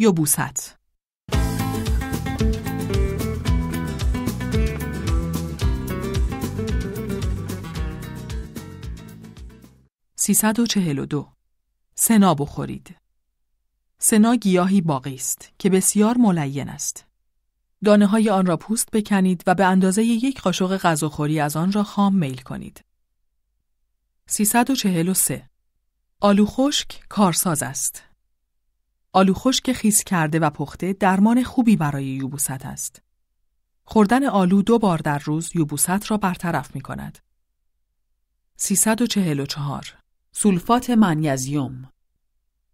یا بوست و چهل دو سنا بخورید سنا گیاهی باقی است که بسیار ملین است دانه های آن را پوست بکنید و به اندازه یک قاشق غذاخوری از آن را خام میل کنید 343 آلو خشک کارساز است آلو خشک خیس کرده و پخته درمان خوبی برای یوبوست است. خوردن آلو دو بار در روز یوبوست را برطرف می کند. 344 سولفات منیزیوم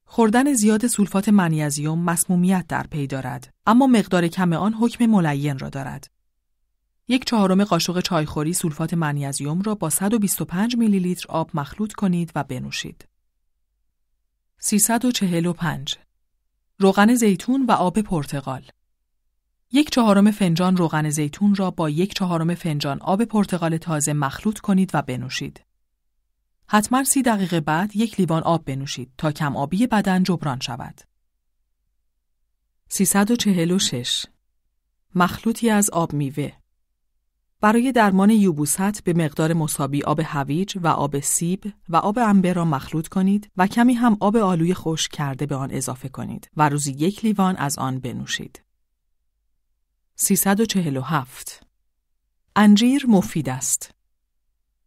خوردن زیاد سولفات منیزیوم مسمومیت در پی دارد اما مقدار کم آن حکم ملین را دارد. یک چهارم قاشق چایخوری سولفات منیزیوم را با 125 میلی لیتر آب مخلوط کنید و بنوشید. 345 روغن زیتون و آب پرتقال یک چهارم فنجان روغن زیتون را با یک چهارم فنجان آب پرتقال تازه مخلوط کنید و بنوشید. حتما سی دقیقه بعد یک لیوان آب بنوشید تا کم آبی بدن جبران شود. 346 مخلوطی از آب میوه برای درمان یوبوست به مقدار مساوی آب هویج و آب سیب و آب انبه را مخلوط کنید و کمی هم آب آلوی خشک کرده به آن اضافه کنید و روزی یک لیوان از آن بنوشید. 347 انجیر مفید است.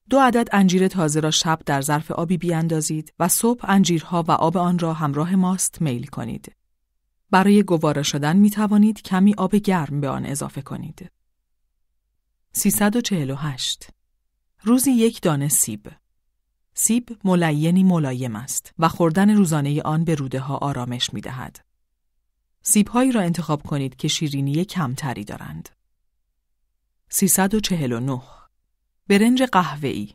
دو عدد انجیر تازه را شب در ظرف آبی بیاندازید و صبح انجیرها و آب آن را همراه ماست میل کنید. برای گوارا شدن می توانید کمی آب گرم به آن اضافه کنید. 348 روزی یک دانه سیب سیب ملینی ملایم است و خوردن روزانه آن به روده ها آرامش می دهد. سیب هایی را انتخاب کنید که شیرینی کمتری دارند. 349 برنج قهوه‌ای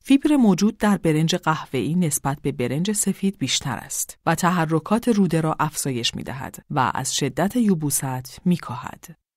فیبر موجود در برنج قهوه‌ای نسبت به برنج سفید بیشتر است و تحرکات روده را افزایش می دهد و از شدت یوبوست می کاهد.